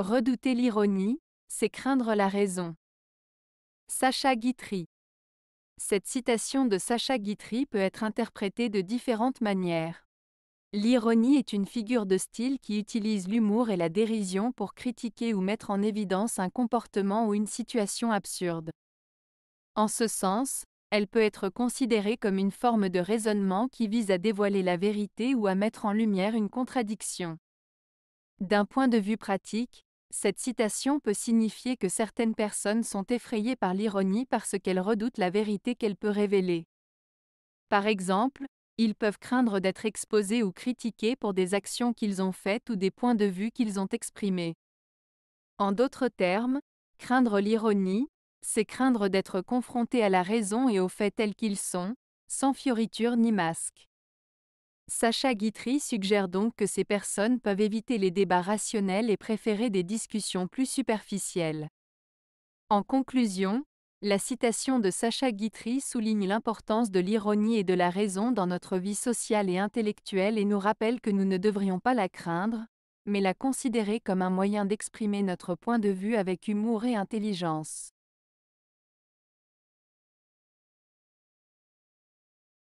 Redouter l'ironie, c'est craindre la raison. Sacha Guitry Cette citation de Sacha Guitry peut être interprétée de différentes manières. L'ironie est une figure de style qui utilise l'humour et la dérision pour critiquer ou mettre en évidence un comportement ou une situation absurde. En ce sens, elle peut être considérée comme une forme de raisonnement qui vise à dévoiler la vérité ou à mettre en lumière une contradiction. D'un point de vue pratique, cette citation peut signifier que certaines personnes sont effrayées par l'ironie parce qu'elles redoutent la vérité qu'elle peut révéler. Par exemple, ils peuvent craindre d'être exposés ou critiqués pour des actions qu'ils ont faites ou des points de vue qu'ils ont exprimés. En d'autres termes, craindre l'ironie, c'est craindre d'être confronté à la raison et aux faits tels qu'ils sont, sans fioritures ni masques. Sacha Guitry suggère donc que ces personnes peuvent éviter les débats rationnels et préférer des discussions plus superficielles. En conclusion, la citation de Sacha Guitry souligne l'importance de l'ironie et de la raison dans notre vie sociale et intellectuelle et nous rappelle que nous ne devrions pas la craindre, mais la considérer comme un moyen d'exprimer notre point de vue avec humour et intelligence.